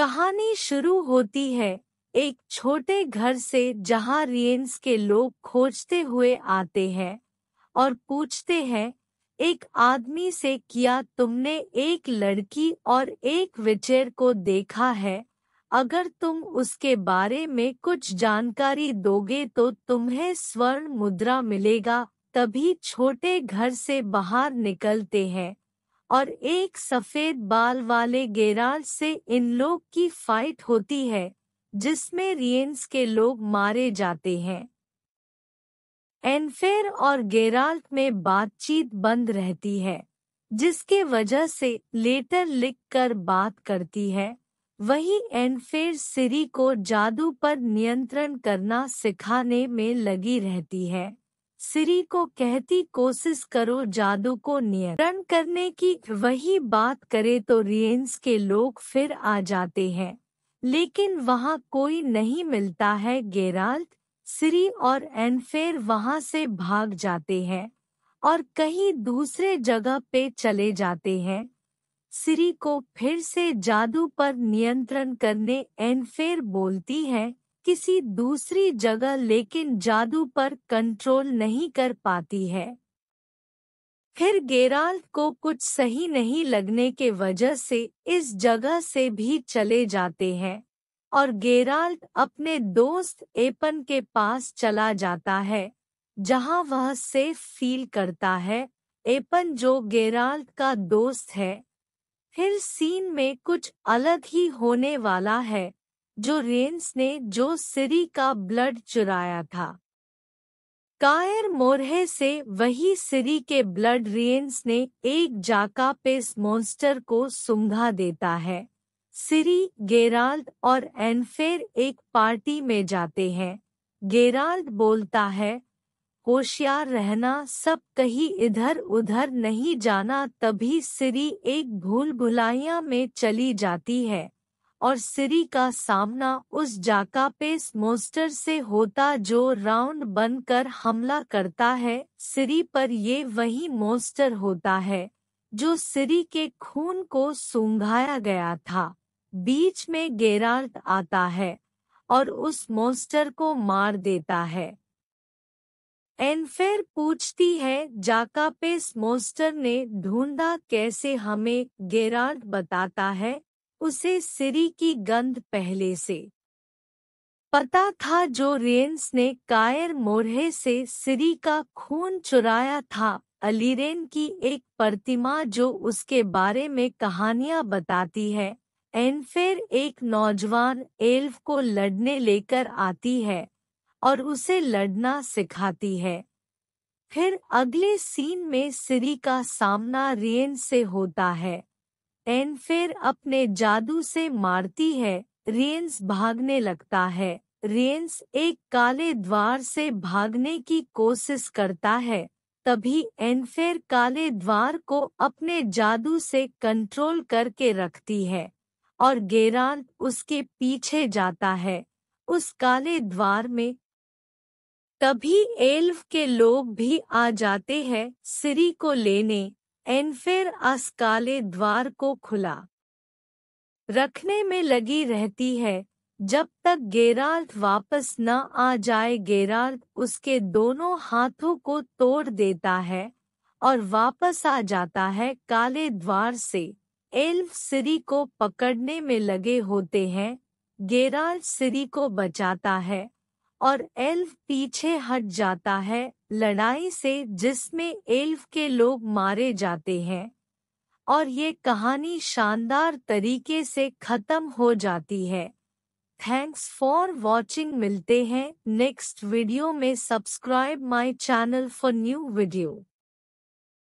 कहानी शुरू होती है एक छोटे घर से जहां रियंस के लोग खोजते हुए आते हैं और पूछते हैं एक आदमी से किया तुमने एक लड़की और एक विचेर को देखा है अगर तुम उसके बारे में कुछ जानकारी दोगे तो तुम्हें स्वर्ण मुद्रा मिलेगा तभी छोटे घर से बाहर निकलते हैं और एक सफेद बाल वाले गेराल से इन लोग की फाइट होती है जिसमें रियंस के लोग मारे जाते हैं एनफेर और गेराल्ट में बातचीत बंद रहती है जिसके वजह से लेटर लिखकर बात करती है वही एनफेर सिरी को जादू पर नियंत्रण करना सिखाने में लगी रहती है सिरी को कहती कोशिश करो जादू को नियंत्रण करने की वही बात करे तो रियंस के लोग फिर आ जाते हैं लेकिन वहाँ कोई नहीं मिलता है गेराल्ट सिरी और एनफेर वहाँ से भाग जाते हैं और कहीं दूसरे जगह पे चले जाते हैं सिरी को फिर से जादू पर नियंत्रण करने एनफेर बोलती है किसी दूसरी जगह लेकिन जादू पर कंट्रोल नहीं कर पाती है फिर गेराल्ट को कुछ सही नहीं लगने के वजह से इस जगह से भी चले जाते हैं और गेराल्ट अपने दोस्त एपन के पास चला जाता है जहां वह सेफ फील करता है एपन जो गेराल्ट का दोस्त है फिर सीन में कुछ अलग ही होने वाला है जो रेंस ने जो सिरी का ब्लड चुराया था कायर मोरहे से वही सिरी के ब्लड रेंस ने एक जाका पेस मॉन्स्टर को सुंघा देता है सिरी गेराल्ड और एनफेर एक पार्टी में जाते हैं गेराल्ड बोलता है होशियार रहना सब कहीं इधर उधर नहीं जाना तभी सिरी एक भूल भुलाइया में चली जाती है और सिरी का सामना उस जाकापेस मोस्टर से होता जो राउंड बनकर हमला करता है सिरी पर ये वही मोस्टर होता है जो सिरी के खून को सूंघाया गया था बीच में गेराल्ट आता है और उस मोस्टर को मार देता है एनफेर पूछती है जाकापेस मोस्टर ने ढूंढा कैसे हमें गेराल्ट बताता है उसे सिरी की गंध पहले से पता था जो रेंस ने कायर मोरहे से सिरी का खून चुराया था अलीरेन की एक प्रतिमा जो उसके बारे में कहानियां बताती है एनफेर एक नौजवान एल्फ को लड़ने लेकर आती है और उसे लड़ना सिखाती है फिर अगले सीन में सिरी का सामना रेन से होता है एन फिर अपने जादू से मारती है रेंस भागने लगता है रेंस एक काले द्वार से भागने की कोशिश करता है तभी एनफेर काले द्वार को अपने जादू से कंट्रोल करके रखती है और गेरान उसके पीछे जाता है उस काले द्वार में तभी एल्फ के लोग भी आ जाते हैं सिरी को लेने एन फिर अस काले द्वार को खुला रखने में लगी रहती है जब तक गेराल्ट वापस न आ जाए गेराल्ट उसके दोनों हाथों को तोड़ देता है और वापस आ जाता है काले द्वार से एल्फ सिरी को पकड़ने में लगे होते हैं गेराल्ट सिरी को बचाता है और एल्फ पीछे हट जाता है लड़ाई से जिसमें एल्फ के लोग मारे जाते हैं और ये कहानी शानदार तरीके से खत्म हो जाती है थैंक्स फॉर वॉचिंग मिलते हैं नेक्स्ट वीडियो में subscribe my channel for new video